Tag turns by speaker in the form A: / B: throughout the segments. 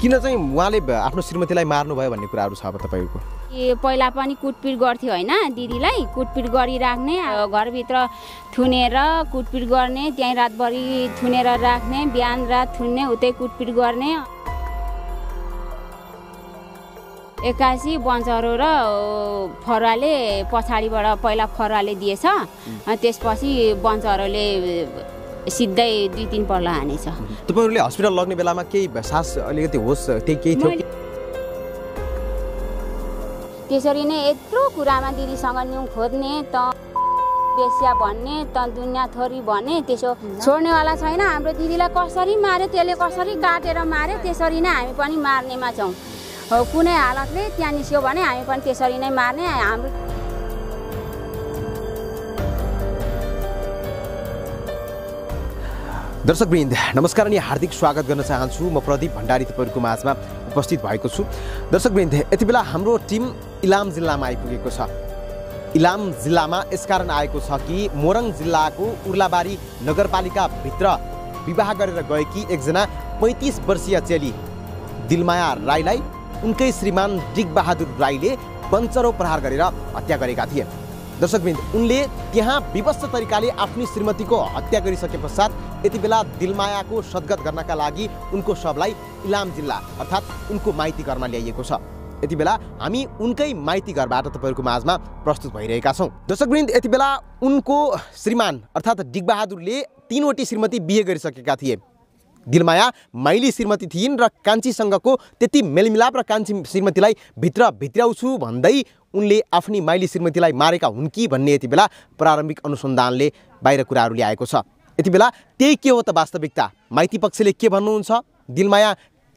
A: किन चाहिँ उहाँले आफ्नो श्रीमतीलाई मार्नुभयो भन्ने कुराहरू छ अब तपाईँको
B: ए पहिला पनि कुटपिट गर्थ्यो होइन दिदीलाई कुटपिट गरिराख्ने घरभित्र थुनेर कुटपिट गर्ने त्यहीँ रातभरि थुनेर राख्ने बिहान रात थुन्ने उतै कुटपिट गर्ने एक्कासी बन्चरो र फरुवाले पछाडिबाट पहिला फरुवाले दिएछ त्यसपछि बन्चरोले सिधै दुई तिन पल्ट हानेछ
A: तपाईँहरूले हस्पिटल लग्ने बेलामा केही सास अलिकति होस् त्यही केही थियो
B: त्यसरी नै यत्रो कुरामा दिदीसँग न्यु खोज्ने त बेसिया भन्ने त दुनियाँ थोरी भन्ने त्यसो छोड्नेवाला छैन हाम्रो दिदीलाई कसरी मार्यो त्यसले कसरी काटेर मार्यो त्यसरी नै हामी पनि मार्नेमा छौँ कुनै हालतले त्यहाँ निस्क्यो भने हामी पनि त्यसरी नै मार्ने हाम्रो
A: दर्शकवृन्द नमस्कार अनि हार्दिक स्वागत गर्न चाहन्छु म प्रदीप भण्डारी तपाईँहरूको माझमा उपस्थित भएको छु दर्शकवृन्द यति बेला हाम्रो टिम इलाम जिल्लामा आइपुगेको छ इलाम जिल्लामा यसकारण आएको छ कि मोरङ जिल्लाको उर्लाबारी नगरपालिकाभित्र विवाह गरेर गएकी एकजना पैँतिस वर्षीय चेली दिलमाया राईलाई उनकै श्रीमान डिगबहादुर राईले पञ्चरो प्रहार गरेर हत्या गरेका थिए दर्शकबिन्द उनले त्यहाँ विवश तरिकाले आफ्नी श्रीमतीको हत्या गरिसके पश्चात यति बेला दिलमायाको सद्गत गर्नका लागि उनको शवलाई इलाम जिल्ला अर्थात् उनको माइती घरमा ल्याइएको छ यति बेला हामी उनकै माइती घरबाट तपाईँहरूको माझमा प्रस्तुत भइरहेका छौँ दर्शकवृन्द यति बेला उनको श्रीमान अर्थात् डिगबहादुरले तिनवटी श्रीमती बिहे गरिसकेका थिए दिलमाया माइली श्रीमती थिइन् र कान्छीसँगको त्यति मेलमिलाप र कान्छी श्रीमतीलाई भित्र भित्राउँछु भन्दै उनले आफ्नी माइली श्रीमतीलाई मारेका हुन् कि भन्ने यति बेला प्रारम्भिक अनुसन्धानले बाहिर कुराहरू ल्याएको छ यति बेला त्यही के हो त वास्तविकता माइती पक्षले के भन्नुहुन्छ दिलमाया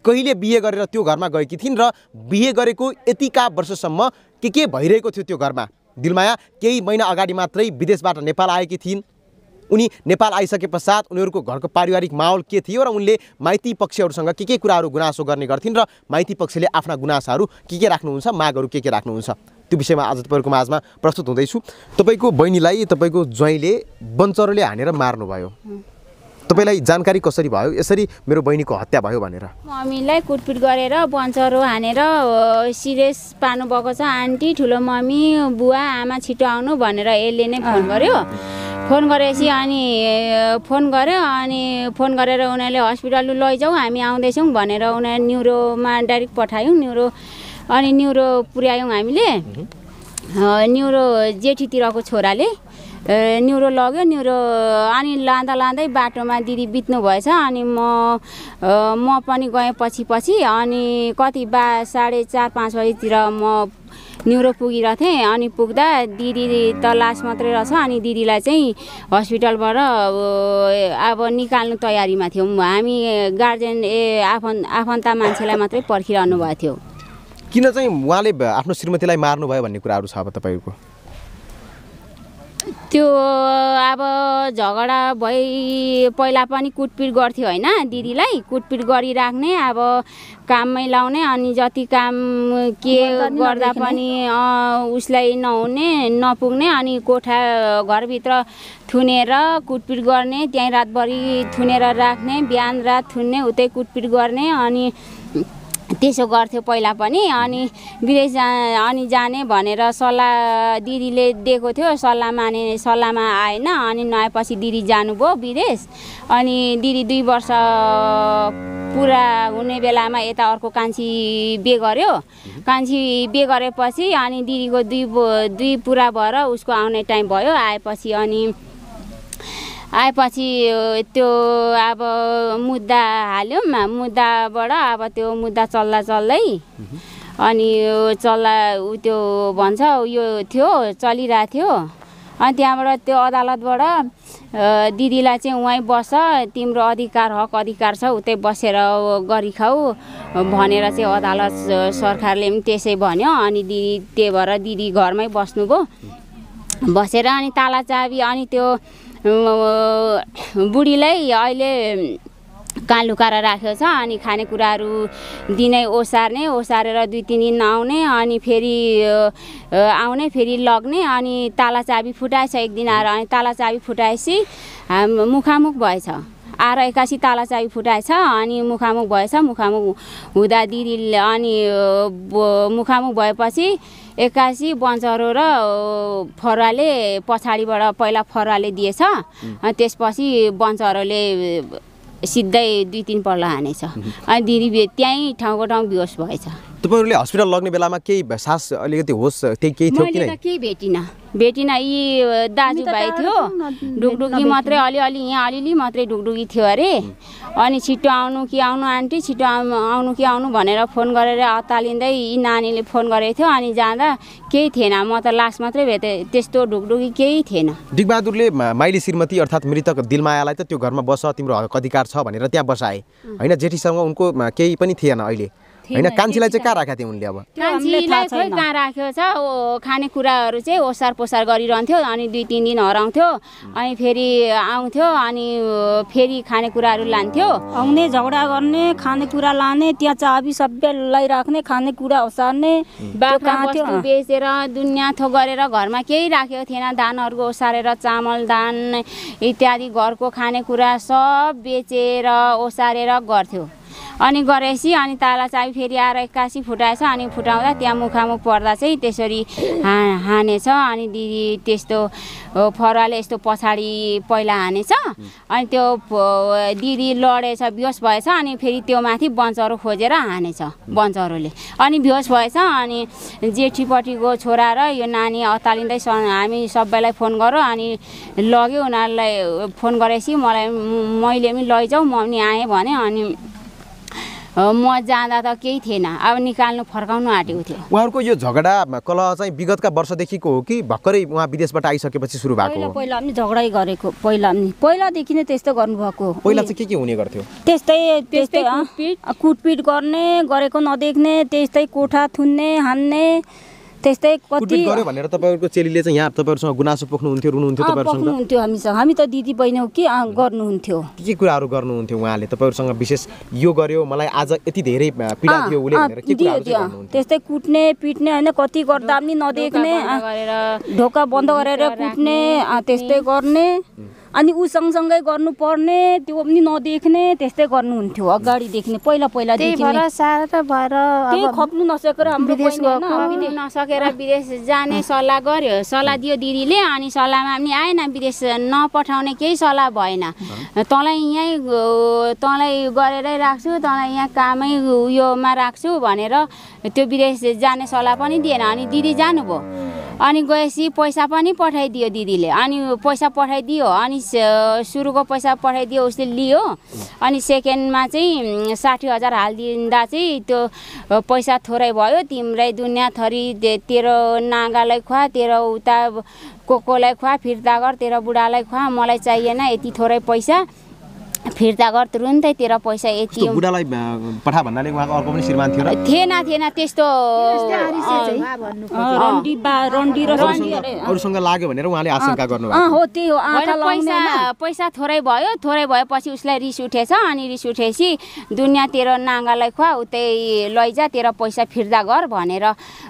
A: कहिले बिहे गरेर त्यो घरमा गएकी थिइन् र बिहे गरेको यतिका वर्षसम्म के के भइरहेको थियो त्यो घरमा दिलमाया केही महिना अगाडि मात्रै विदेशबाट नेपाल आएकी थिइन् उनी नेपाल आइसके पश्चात उनीहरूको घरको पारिवारिक माहौल के थियो र उनले माइती पक्षहरूसँग के के कुराहरू गुनासो गर्ने गर्थिन् र माइती पक्षले आफ्ना गुनासाहरू के के राख्नुहुन्छ मागहरू के के राख्नुहुन्छ त्यो विषयमा आज तपाईँहरूको माझमा प्रस्तुत हुँदैछु तपाईँको बहिनीलाई तपाईँको ज्वाइँले बन्चरोले हानेर मार्नुभयो तपाईँलाई जानकारी कसरी भयो यसरी मेरो बहिनीको हत्या भयो भनेर
B: मम्मीलाई कुटपिट गरेर बन्चरो हानेर सिरियस पार्नुभएको छ आन्टी ठुलो मम्मी बुवा आमा छिटो आउनु भनेर यसले नै फोन गर्यो फोन गरेपछि अनि फोन गऱ्यो अनि फोन गरेर उनीहरूले हस्पिटल लैजाऊ हामी आउँदैछौँ भनेर उनीहरू न्युरोमा डाइरेक्ट पठायौँ न्युरो अनि न्युरो पुर्यायौँ हामीले न्युरो जेठीतिरको छोराले न्युरो लग्यो न्युरो अनि लाँदा लाँदै बाटोमा दिदी बित्नु भएछ अनि म म पनि गएँ पछि पछि अनि कति बा साढे चार पाँच बजीतिर म न्युरो पुगिरहेको थिएँ अनि पुग्दा दिदी त लास मात्रै रहेछ अनि दिदीलाई चाहिँ हस्पिटलबाट अब निकाल्नु तयारीमा थियौँ हामी गार्जेन ए आफन्त आफन्त मान्छेलाई मात्रै पर्खिरहनु भएको थियो
A: किन चाहिँ उहाँले आफ्नो श्रीमतीलाई मार्नुभयो भन्ने कुराहरू छ अब तपाईँको
B: त्यो अब झगडा भई पहिला पनि कुटपिट गर्थ्यो होइन दिदीलाई कुटपिट गरिराख्ने अब काममै लाउने अनि जति काम के गर्दा पनि उसलाई नहुने नपुग्ने अनि कोठा घरभित्र थुनेर कुटपिट गर्ने त्यहीँ रातभरि थुनेर राख्ने बिहान रात थुन्ने उतै कुटपिट गर्ने अनि त्यसो गर्थ्यो पहिला पनि अनि विदेश जा अनि जाने भनेर सल्लाह दिदीले दिएको थियो सल्लाह माने सल्लाहमा आएन अनि नआएपछि दिदी जानुभयो विदेश अनि दिदी दुई वर्ष पुरा हुने बेलामा यता अर्को कान्छी बिहे गर्यो कान्छी बिहे गरेपछि अनि दिदीको दुई दुई पुरा भएर उसको आउने टाइम भयो आएपछि अनि आएपछि त्यो अब मुद्दा हाल्यौँ मुद्दाबाट अब त्यो मुद्दा चल्दा चल्दै अनि चल्ला ऊ त्यो भन्छ यो थियो चलिरहेको थियो अनि त्यहाँबाट त्यो अदालतबाट दिदीलाई चाहिँ उहीँ बस तिम्रो अधिकार हक अधिकार छ उतै बसेर गरिखाउ भनेर चाहिँ अदालत सरकारले पनि त्यसै भन्यो अनि दिदी त्यही भएर दिदी घरमै बस्नुभयो बसेर अनि ताला चाबी अनि त्यो बुढीलाई अहिले कहाँ लुकाएर राखेको छ अनि खानेकुराहरू दिने ओसार्ने ओसारेर दुई तिन दिन आउने अनि फेरि आउने फेरि लग्ने अनि ताला चाबी फुटाएछ एक दिन आएर अनि ताला चाबी फुटाएपछि मुखामुख भएछ आएर एक्कासी ताला चाबी फुटाएछ अनि मुखामुख भएछ मुखामुख हुँदा दिदी अनि मुखामुख भएपछि एक्कासी बन्चरो र फरुवाले पछाडिबाट पहिला फरुवाले दिएछ त्यसपछि बन्चरोले सिधै दुई तिनपल्ट हानेछ अनि दिदी त्यहीँ ठाउँको ठाउँ बिहोस भएछ
A: तपाईँहरूले हस्पिटल लग्ने बेलामा केही सास अलिकति होस् त्यही केही थियो किन
B: केही भेटिनँ भेटिनँ यी दाजुभाइ थियो ढुकढुकी मात्रै अलिअलि यहाँ अलिअलि मात्रै ढुकढुकी थियो अरे अनि छिटो आउनु कि आउनु आन्टी छिटो आउनु कि आउनु भनेर फोन गरेर अत्तालिँदै यी नानीले फोन गरेको थियो अनि जाँदा केही थिएन म त लास्ट मात्रै भेटेँ त्यस्तो ढुकढुकी केही थिएन
A: डिगबहादुरले माइली श्रीमती अर्थात् मृतक दिलमायालाई त त्यो घरमा बस तिम्रो अधिकार छ भनेर त्यहाँ बसाए होइन जेठीसँग उनको केही पनि थिएन अहिले होइन कान्छीलाई चाहिँ कहाँ राखेको थियो उनले अब
B: कान्छीलाई खोइ कहाँ राख्यो छ खानेकुराहरू चाहिँ ओसार पोसार गरिरहन्थ्यो अनि दुई तिन दिन हराउँथ्यो अनि फेरि आउँथ्यो अनि फेरि खानेकुराहरू लान्थ्यो आउने झगडा गर्ने खानेकुरा लाने त्यहाँ चाबी सबै लगाइराख्ने खानेकुरा ओसार्ने बेचेर दुनियाँ थो गरेर घरमा केही राखेको थिएन धानहरूको ओसारेर चामल धान इत्यादि घरको खानेकुरा सब बेचेर ओसारेर गर्थ्यो अनि गरेपछि अनि ताला चाबी फेरि आएर एक्कासी फुटाएछ अनि फुटाउँदा त्यहाँ मुखामुख पर्दा चाहिँ त्यसरी हा हानेछ अनि दिदी त्यस्तो फरुवाले यस्तो पछाडि पहिला हानेछ अनि त्यो दिदी लडेछ बेहोस भएछ अनि फेरि त्यो माथि बन्चहरू खोजेर हानेछ बन्चहरूले अनि बेहोस भएछ अनि जेठीपट्टिको छोरा र यो नानी अतालिँदै हामी सबैलाई फोन गरौँ अनि लग्यो उनीहरूलाई फोन गरेपछि मलाई मैले पनि लैजाऊ म पनि आएँ भने अनि म जाँदा त केही थिएन अब निकाल्नु फर्काउनु आँटेको थियो
A: उहाँहरूको यो झगडा कलह चाहिँ विगतका वर्षदेखिको हो कि भर्खरै उहाँ विदेशबाट आइसकेपछि सुरु भएको पहिला
B: पनि झगडै गरेको पहिला पनि पहिलादेखि नै त्यस्तो गर्नुभएको पहिला चाहिँ
A: के के हुने गर्थ्यो
B: त्यस्तै त्यस्तै कुटपिट गर्ने गरेको नदेख्ने त्यस्तै कोठा थुन्ने हान्ने त्यस्तै कति गर्यो
A: भनेर तपाईँहरूको चेलीले चाहिँ यहाँ तपाईँहरूसँग गुनासो पोख्नुहुन्थ्यो रुनुहुन्थ्यो रुनु
B: हुन्थ्यो हामीसँग हामी त दिदी बहिनी के गर्नुहुन्थ्यो
A: के कुराहरू गर्नुहुन्थ्यो उहाँले तपाईँहरूसँग विशेष यो गर्यो मलाई आज यति धेरै पीडा थियो उसले
B: त्यस्तै कुट्ने पिट्ने होइन कति गर्दा पनि नदेख्ने ढोका बन्द गरेर कुट्ने त्यस्तै गर्ने अनि ऊ सँगसँगै गर्नुपर्ने त्यो पनि नदेख्ने त्यस्तै गर्नुहुन्थ्यो अगाडि देख्ने पहिला पहिला त्यही खप्नु नसकेर हाम्रो नसकेर विदेश जाने सल्लाह गर्यो सल्लाह दियो दिदीले अनि सल्लाहमा पनि आएन विदेश नपठाउने केही सल्लाह भएन तँलाई यहीँ तँलाई गरेरै राख्छु तँलाई यहाँ कामै उयोमा राख्छु भनेर त्यो विदेश जाने सल्लाह पनि दिएन अनि दिदी जानुभयो अनि गएपछि पैसा पनि पठाइदियो दिदीले अनि पैसा पठाइदियो अनि सुरुको पैसा पठाइदियो उसले लियो अनि सेकेन्डमा चाहिँ साठी हजार हालिदिँदा चाहिँ त्यो पैसा थोरै भयो तिम्रै दुनियाँ थरी तेरो नागालाई खुवा तेरो उता को कोलाई खुवा फिर्ता गर तेरो बुढालाई खुवा मलाई चाहिएन यति थोरै पैसा फिर्ता गर तुरुन्तै तेरो पैसा यति बुढालाई
A: पठा भन्नाले उहाँको अर्को पनि श्रीमान थियो
B: थिएन थिएन त्यस्तो अरूसँग
A: लाग्यो भनेर उहाँले आशंका गर्नु हो
B: त्यही हो पैसा पैसा थोरै भयो थोरै भएपछि उसलाई रिस उठेछ अनि रिस उठेपछि दुनियाँ तेरो नाङ्गालाई खुवा उतै लैजा तेरो पैसा फिर्ता गर भनेर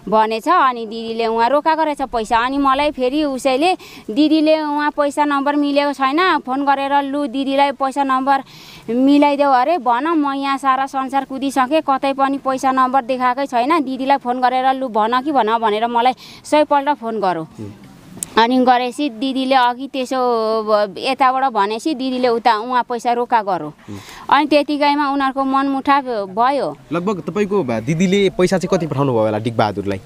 B: भनेछ अनि दिदीले उहाँ रोका गरेछ पैसा अनि मलाई फेरि उसैले दिदीले उहाँ पैसा नम्बर मिलेको छैन फोन गरेर लु दिदीलाई पैसा नम्बर नम्बर मिलाइदेऊ अरे भन म यहाँ सारा संसार कुदिसकेँ कतै पनि पैसा नम्बर देखाएकै छैन दिदीलाई फोन गरेर लु भन कि भन भनेर मलाई सयपल्ट फोन गरौँ अनि गरेपछि दिदीले अघि त्यसो यताबाट भनेपछि दिदीले उता उहाँ पैसा रोका गरौँ अनि त्यतिकैमा उनीहरूको मनमुठा भयो
A: लगभग तपाईँको दिदीले पैसा चाहिँ कति पठाउनु भयो होला डिगबहादुरलाई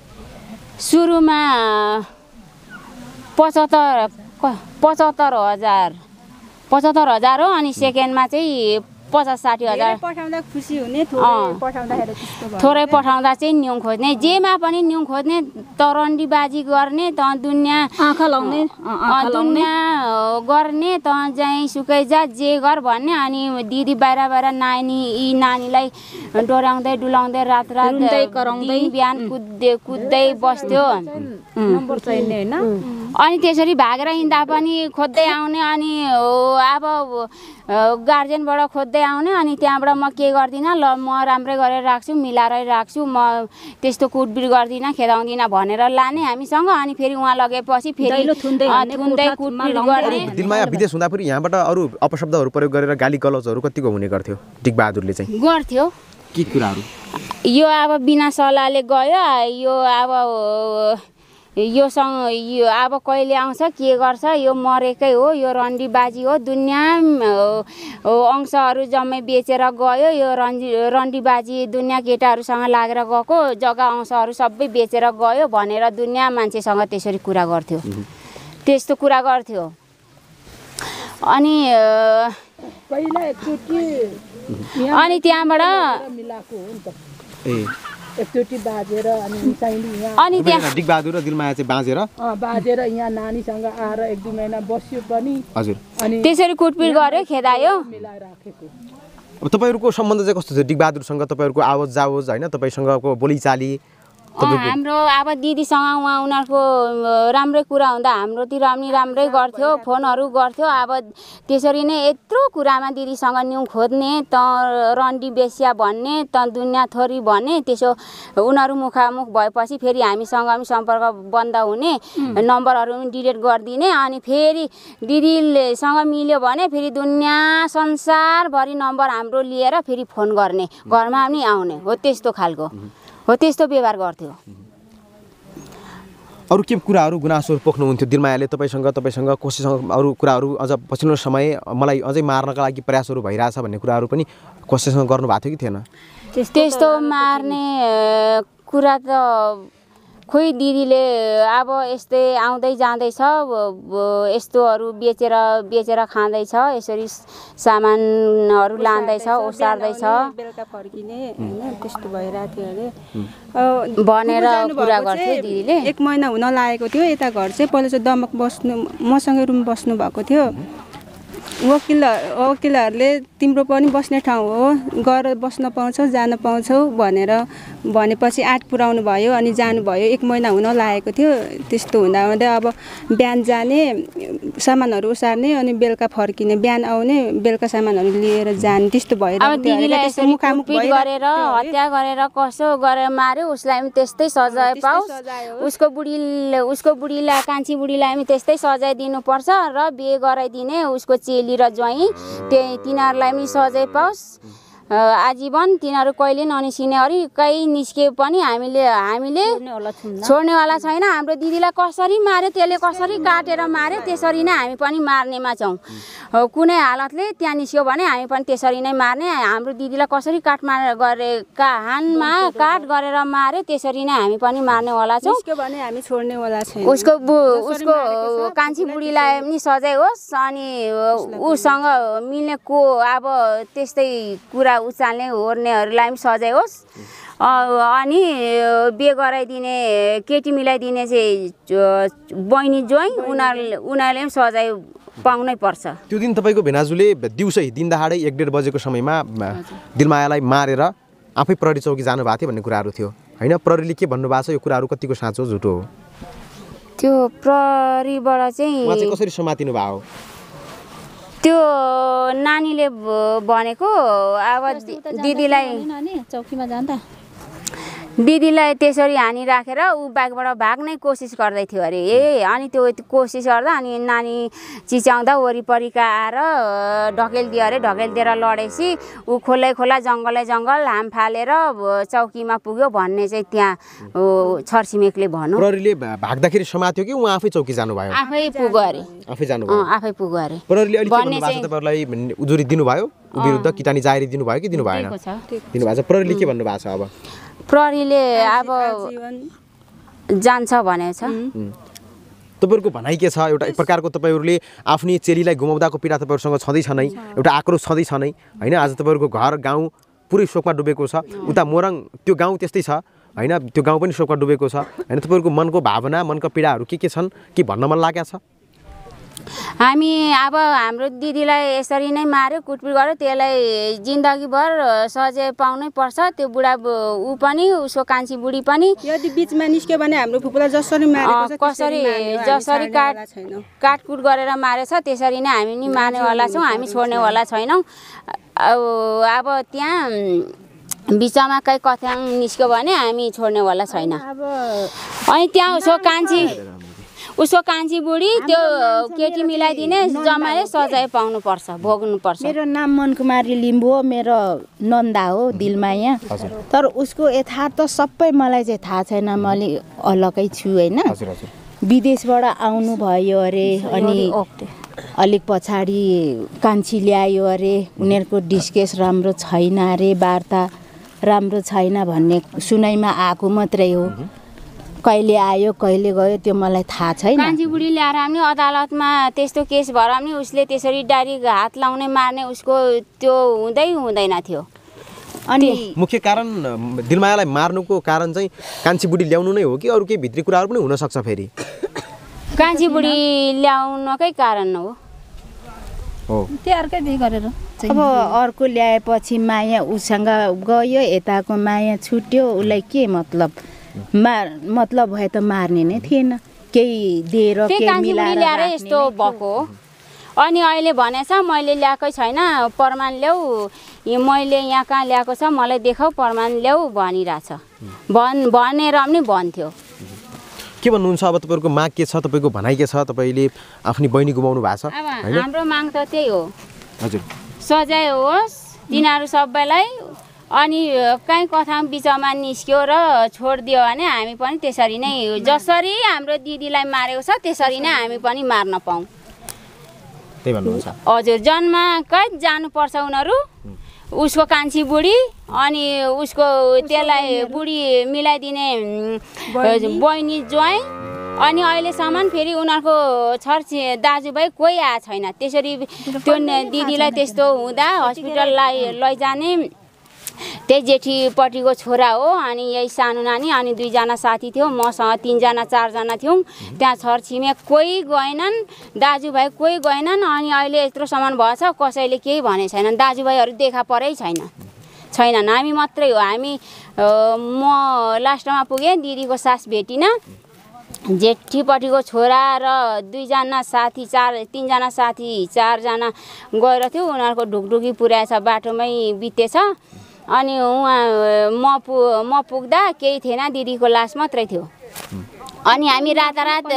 B: सुरुमा पचहत्तर पचहत्तर हजार पचहत्तर हजार हो अनि सेकेन्डमा चाहिँ पचास साठी हजार थोरै पठाउँदा चाहिँ न्यु खोज्ने जेमा पनि न्यु खोज्ने तरन्डी बाजी गर्ने त दुनियाँ आँखा लाउने दुनियाँ गर्ने त सुकै जा जे गर भन्ने अनि दिदी बाहिर बाहिर नानी यी नानीलाई डोराउँदै डुलाउँदै रात रात कराउँदै बिहान कुद्दै कुद्दै बस्थ्यो अनि त्यसरी भागेर हिँड्दा पनि खोज्दै आउने अनि अब गार्जेनबाट खोज्दै आउने अनि त्यहाँबाट म के गर्दिनँ ल म राम्रै गरेर राख्छु मिलाएरै राख्छु म त्यस्तो कुटबिट गर्दिनँ खेदाउँदिनँ भनेर लाने हामीसँग अनि फेरि उहाँ लगेपछि फेरि थुन्दै कुटबिट विदेश
A: हुँदा फेरि यहाँबाट अरू अपशब्दहरू प्रयोग गरेर गाली गलजहरू कतिको हुने गर्थ्यो टिकबहादुरले चाहिँ गर्थ्यो के कुराहरू
B: यो अब बिना सल्लाहले गयो यो अब योसँग यो अब कहिले आउँछ के गर्छ यो मरेकै हो यो रन्डी बाजी हो दुनियाँ अंशहरू जम्मै बेचेर गयो यो रन्डी रन्डीबाजी दुनियाँ केटाहरूसँग लागेर गएको जग्गा अंशहरू सबै बेचेर गयो भनेर दुनियाँ मान्छेसँग त्यसरी कुरा गर्थ्यो त्यस्तो कुरा गर्थ्यो अनि
C: अनि त्यहाँबाट एकचोटि बाजेर अनि साइली यहाँ अनि
A: बहादुर र दिलमाया चाहिँ बाँझेर
B: बाँझेर यहाँ नानीसँग आएर एक दुई महिना बस्यो पनि हजुर अनि त्यसरी कुटपिट गर्यो खेदायो मिलाएर राखेको
A: अब तपाईँहरूको सम्बन्ध चाहिँ कस्तो थियो डिगबहादुरसँग तपाईँहरूको आवाज जावज होइन तपाईँसँगको बोलीचाली
B: हाम्रो अब दिदीसँग उहाँ उनीहरूको राम्रै कुरा हुँदा हाम्रोतिर पनि राम्रै गर्थ्यो फोनहरू गर्थ्यो अब त्यसरी नै यत्रो कुरामा दिदीसँग न्यु खोज्ने त रन्डी बेसिया भन्ने त दुनियाँ थोरी भन्ने त्यसो उनीहरू मुखामुख भएपछि फेरि हामीसँग पनि सम्पर्क बन्द हुने नम्बरहरू पनि डिलिट गरिदिने अनि फेरि दिदीसँग मिल्यो भने फेरि दुनियाँ संसारभरि नम्बर हाम्रो लिएर फेरि फोन गर्ने घरमा पनि आउने हो त्यस्तो खालको हो त्यस्तो व्यवहार गर्थ्यो
A: अरू के कुराहरू गुनासोहरू पोख्नुहुन्थ्यो दिलमायाले तपाईँसँग तपाईँसँग कसैसँग अरू कुराहरू अझ पछिल्लो समय मलाई अझै मार्नका लागि प्रयासहरू भइरहेछ भन्ने कुराहरू पनि कसैसँग गर्नुभएको थियो कि थिएन
B: त्यस्तो मार्ने कुरा त खोइ दिदीले अब यस्तै आउँदै जाँदैछ यस्तोहरू बेचेर बेचेर खाँदैछ यसरी सामानहरू लाँदैछ ओसार्दैछ बेलुका फर्किने त्यस्तो भइरहेको थियो अरे भनेर कुरा गर्थ्यो दिदीले एक महिना हुन लागेको थियो यता घर चाहिँ पहिला चाहिँ दमक बस्नु मसँगै रुम बस्नु भएको थियो वकिल वकिलहरूले तिम्रो पनि बस्ने ठाउँ हो गएर बस्न पाउँछौ जान पाउँछौ भनेर भनेपछि आठ पुऱ्याउनु भयो अनि जानुभयो एक महिना हुन लागेको थियो त्यस्तो हुँदा हुँदै अब बिहान जाने सामानहरू उसार्ने अनि बेलुका फर्किने बिहान आउने बेलुका सामानहरू लिएर जाने त्यस्तो भयो गरेर हत्या गरेर कसो गरेर मार्यो उसलाई पनि त्यस्तै सजाय पाओस् उसको बुढी उसको बुढीलाई कान्छी बुढीलाई पनि त्यस्तै सजाय दिनुपर्छ र बिहे गराइदिने उसको चेली र ज्वाइँ त्यही तिनीहरूलाई पनि सजाय पाओस् आजीवन तिनीहरू कहिले ननिस्किने अरे कहीँ निस्के पनि हामीले हामीले छोड्नेवाला छैन हाम्रो दिदीलाई कसरी माऱ्यो त्यसले कसरी काटेर माऱ्यो त्यसरी नै हामी पनि मार्नेमा छौँ कुनै हालतले त्यहाँ निस्क्यो भने हामी पनि त्यसरी नै मार्ने हाम्रो दिदीलाई कसरी काटमार गरेका हानमा काट गरेर माऱ्यो त्यसरी नै हामी पनि मार्नेवाला छौँ
C: भने हामी छोड्नेवाला छौँ उसको बु उसको
B: कान्छी बुढीलाई पनि सजाय होस् अनि उसँग मिल्ने को अब त्यस्तै कुरा उचाल्ने होर्नेहरूलाई पनि सजाय होस् अनि बिहे गराइदिने केटी मिलाइदिने चाहिँ बहिनी ज्वाइँ उनीहरूले उनीहरूले पनि सजाय पाउनै पर्छ
A: त्यो दिन तपाईँको भेनाजुले दिउँसै दिन दहाडै एक डेढ बजेको समयमा दिलमायालाई मारेर आफै प्रहरी चौकी जानुभएको थियो भन्ने कुराहरू थियो होइन प्रहरीले के भन्नुभएको छ यो कुराहरू कतिको साँचो झुटो हो
B: त्यो प्रहरीबाट चाहिँ कसरी समातिनु भयो त्यो नानीले भनेको अब दिदीलाई चौकीमा जान्छ दिदीलाई त्यसरी हानी राखेर रा, ऊ बाइकबाट भाग्ने कोसिस गर्दै थियो अरे ए अनि त्यो कोसिस गर्दा अनि नानी चिच्याउँदा वरिपरिका आएर ढकेल ढकेलिदियो अरे ढकेलिदिएर लडेपछि ऊ खोलै खोला जङ्गलै जङ्गल हाम फालेर चौकीमा पुग्यो भन्ने चाहिँ त्यहाँ छरछिमेकले भन्यो भाग्दाखेरि
A: समात्यो कि उहाँ आफै चौकी जानुभयो
B: आफै पुग्यो अरे
A: आफै जानु आफै
B: पुग्यो अरे तपाईँहरूलाई
A: उजुरी दिनुभयो विरुद्ध किटानी जारी दिनुभयो कि दिनु
B: दिनुभएको
A: छ प्रहरीले के भन्नुभएको छ अब
B: प्रहरीले अब जान्छ छ
A: तपाईँहरूको भनाइ के छ एउटा एक प्रकारको तपाईँहरूले आफ्नै चेलीलाई गुमाउँदाको पीडा तपाईँहरूसँग छँदैछ नै एउटा आक्रोश छँदैछ नै होइन आज तपाईँहरूको घर गाउँ पुरै शोकमा डुबेको छ उता मोरङ त्यो गाउँ त्यस्तै छ होइन त्यो गाउँ पनि शोकमा डुबेको छ होइन तपाईँहरूको मनको भावना मनको पीडाहरू के के छन् के भन्न मन लागेको छ
B: हामी अब हाम्रो दिदीलाई यसरी नै माऱ्यो कुटपिट गर्यो त्यसलाई जिन्दगीभर सजाय पाउनै पर्छ त्यो बुढा ऊ पनि उसको कान्छी बुढी पनि यदि बिचमा निस्क्यो भने हाम्रो फुपूलाई जसरी कसरी जसरी काट काटकुट गरेर मारेछ त्यसरी नै हामी नि मार्नेवाला छौँ हामी छोड्नेवाला छैनौँ अब त्यहाँ बिचमा कहीँ कथ्याङ निस्क्यो भने हामी छोड्नेवाला छैन अनि त्यहाँ उसो कान्छी उसको कान्छी बुढी त्यो केटी मिलाइदिने जमाले सजाय पाउनुपर्छ भोग्नुपर्छ मेरो
C: नाम मनकुमारी लिम्बू हो मेरो नन्दा हो दिलमाया तर उसको यथार्थ सबै मलाई चाहिँ थाहा छैन म अलिक अलगै छु होइन विदेशबाट आउनुभयो अरे अनि अलिक पछाडि कान्छी ल्यायो अरे उनीहरूको डिस्केस राम्रो छैन अरे वार्ता राम्रो छैन भन्ने सुनाइमा आएको मात्रै हो कहिले आयो कहिले गयो त्यो मलाई थाहा छैन कान्छी
B: बुढी ल्याएर पनि अदालतमा त्यस्तो केस भएर पनि उसले त्यसरी डाइरी हात लाउने मार्ने उसको त्यो हुँदै हुँदैन थियो अनि
C: मुख्य कारण
A: दिलमायालाई मार्नुको कारण चाहिँ कान्छी बुढी ल्याउनु नै हो कि अरू केही भित्री कुराहरू पनि हुनसक्छ फेरि
B: कान्छी बुढी ल्याउनकै कारण हो
C: गरेर अब अर्को ल्याएपछि माया उसँग गयो यताको माया छुट्यो उसलाई के मतलब मार मतलब भए त मार्ने नै थिएन केही दिएर मिलाएर यस्तो
B: भएको अनि अहिले भनेछ मैले ल्याएकै छैन प्रमाण ल्याऊ मैले यहाँ कहाँ ल्याएको छ मलाई देखाऊ प्रमाण ल्याऊ भनिरहेछ भन् भनेर पनि भन्थ्यो
A: के भन्नुहुन्छ अब तपाईँको माग के छ तपाईँको भनाइ के छ तपाईँले आफ्नो बहिनी गुमाउनु भएको छ हाम्रो
B: माग त त्यही हो हजुर सजाय होस् तिनीहरू सबैलाई अनि कहीँ कथा बिचमा निस्क्यो र छोडिदियो भने हामी पनि त्यसरी नै जसरी हाम्रो दिदीलाई मारेको छ त्यसरी नै हामी पनि मार्न पाउँ
C: हजुर
B: जन्म कहीँ जानुपर्छ उनीहरू उसको कान्छी बुढी अनि उसको त्यसलाई बुढी मिलाइदिने बहिनी ज्वाइँ अनि अहिलेसम्म फेरि उनीहरूको छर दाजुभाइ कोही आएको छैन त्यसरी त्यो दिदीलाई त्यस्तो हुँदा हस्पिटललाई लैजाने त्यही जेठीपट्टिको छोरा हो अनि यही सानो नानी अनि दुईजना साथी थियो मसँग तिनजना चारजना थियौँ त्यहाँ छरछिमेक कोही गएनन् दाजुभाइ कोही गएनन् अनि अहिले यत्रो सामान भएछ कसैले केही भने छैनन् दाजुभाइहरू देखा परै छैन छैनन् हामी मात्रै हो हामी म लास्टमा पुगेँ दिदीको सास भेटिनँ जेठीपट्टिको छोरा र दुईजना साथी चार तिनजना साथी चारजना गएर थियो उनीहरूको ढुकढुकी पुर्याएछ बाटोमै बितेछ अनि उहाँ म पु म पुग्दा केही थिएन दिदीको लास मात्रै थियो अनि हामी रातारात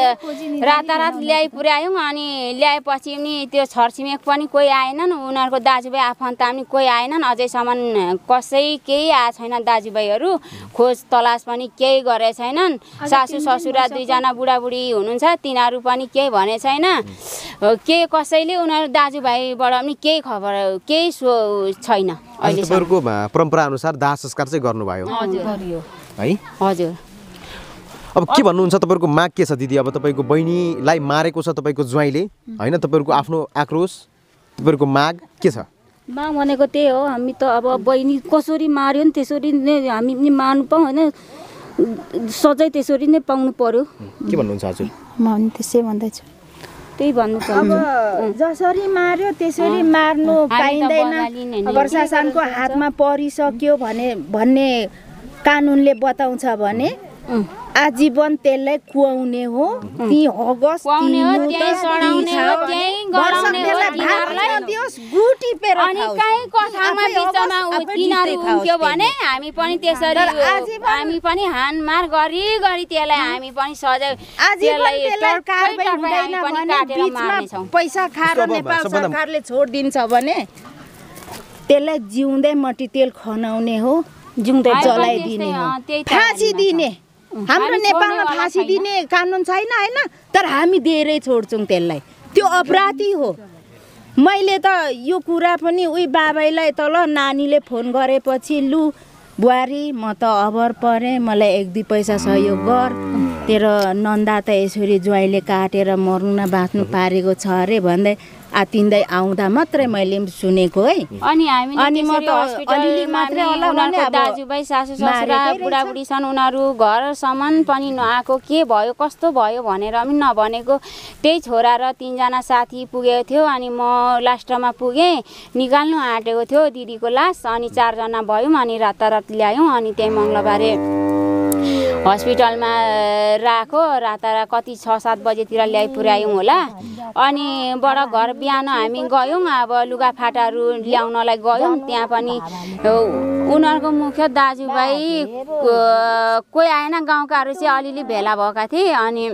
B: रातारात ल्याइ पुर्यायौँ अनि ल्याएपछि पनि त्यो छरछिमेक पनि कोही आएनन् उनीहरूको दाजुभाइ आफन्त पनि कोही आएनन् अझैसम्म कसै केही आएको छैन दाजुभाइहरू खोज तलास पनि केही गरेको छैनन् सासु ससुरा दुईजना बुढाबुढी हुनुहुन्छ तिनीहरू पनि केही भने छैन के कसैले उनीहरू दाजुभाइबाट पनि केही खबर केही सो छैन अहिले
A: परम्परा अनुसार दाह संस्कार चाहिँ गर्नुभयो है हजुर अब के भन्नुहुन्छ तपाईँहरूको माग के छ दिदी अब तपाईँको बहिनीलाई मारेको छ तपाईँको ज्वाइँले होइन तपाईँहरूको आफ्नो आक्रोश तपाईँहरूको माग के छ
B: माग भनेको त्यही हो हामी त अब बहिनी कसरी माऱ्यो नि त्यसरी नै हामी पनि मार्नु पाउँ होइन सजाय त्यसरी नै पाउनु पर्यो
A: के भन्नुहुन्छ हजुर
C: म पनि त्यसै भन्दैछु
B: त्यही भन्नु अब जसरी मार्यो त्यसरी मार्नु पाइँदैन प्रशासनको हातमा
C: परिसक्यो भने भन्ने कानुनले बताउँछ भने आजीवन त्यसलाई कुहाउने हो ती हगस अनि कथामा बिचमा भने हामी पनि त्यसरी
B: हामी पनि हानमार गरी गरी त्यसलाई हामी पनि पैसा खाएर नेपाल सरकारले छोडिदिन्छ
C: भने त्यसलाई जिउँदै मट्टी तेल खनाउने हो जिउँदै जलाइदिने हो फाँसी दिने हाम्रो नेपालमा फाँसी दिने कानुन छैन होइन तर हामी दिएरै छोड्छौँ त्यसलाई त्यो अपराधी हो मैले त यो कुरा पनि उही बाबैलाई तल नानीले फोन गरेपछि लु बुहारी म त अभर परेँ मलाई एक दुई पैसा सहयोग गर तेरो नन्दा त यसरी ज्वाइँले काटेर मर्नु न बाँच्नु पारेको छ अरे भन्दै आतिन्दै आउँदा मात्रै मैले सुनेको है अनि
B: हामी अनि म त अलिअलि मात्रै दाजुभाइ सासु ससुरा बुढाबुढी छन् उनीहरू घरसम्म पनि नआएको के भयो कस्तो भयो भनेर पनि नभनेको त्यही छोरा र तिनजना साथी पुगेको थियो अनि म लास्टमा पुगेँ निकाल्नु आँटेको थियो दिदीको लास अनि चारजना भयौँ अनि रातारात ल्यायौँ अनि त्यही मङ्गलबारे हस्पिटलमा राखो रात कति छ सात बजेतिर ल्याइ पुऱ्यायौँ होला अनि बड घर बिहान हामी गयौँ अब लुगाफाटाहरू ल्याउनलाई गयौँ त्यहाँ पनि उनीहरूको मुख्य दाजुभाइ कोही आएन गाउँकाहरू चाहिँ अलिअलि भेला भएका थिए अनि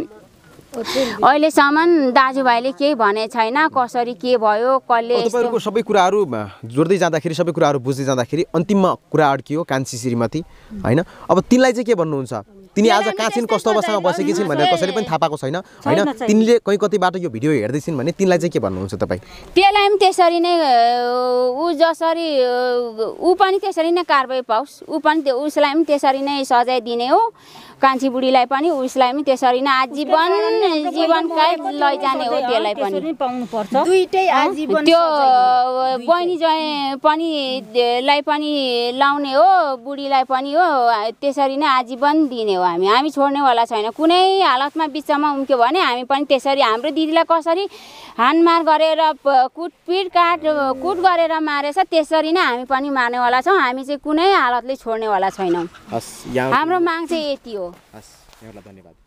B: अहिलेसम्म दाजुभाइले केही भने छैन कसरी के भयो कसले तपाईँहरूको
A: सबै कुराहरू जोड्दै जाँदाखेरि सबै कुराहरू बुझ्दै जाँदाखेरि अन्तिममा कुरा अड्कियो कान्छी श्रीमती होइन अब तिनलाई चाहिँ के भन्नुहुन्छ तिनी आज कहाँ छिन् कस्तो अवस्थामा बसेकी छिन् भनेर कसैले पनि थाहा पाएको छैन
B: होइन तिनले
A: कहीँ कतिबाट यो भिडियो हेर्दै छिन् भने तिनलाई चाहिँ के भन्नुहुन्छ तपाईँ
B: त्यसलाई पनि त्यसरी नै ऊ जसरी ऊ पनि त्यसरी नै कारवाही पाओस् ऊ पनि उसलाई पनि त्यसरी नै सजाय दिने हो कान्छी बुढीलाई पनि उसलाई पनि त्यसरी नै आजीवन जीवनकै लैजाने हो त्यसलाई पनि दुइटै आजीवन त्यो बहिनी जय पनि लाई पनि लाउने हो बुढीलाई पनि हो त्यसरी नै आजीवन दिने हो हामी हामी छोड्नेवाला छैन कुनै हालतमा बिचमा उम्क्यो भने हामी पनि त्यसरी हाम्रो दिदीलाई कसरी हानमार गरेर कुटपिट काट कुट गरेर मारेछ त्यसरी नै हामी पनि मार्नेवाला छौँ हामी चाहिँ कुनै हालतले छोड्नेवाला छैनौँ हाम्रो माग चाहिँ यति हो
A: धन्यवाद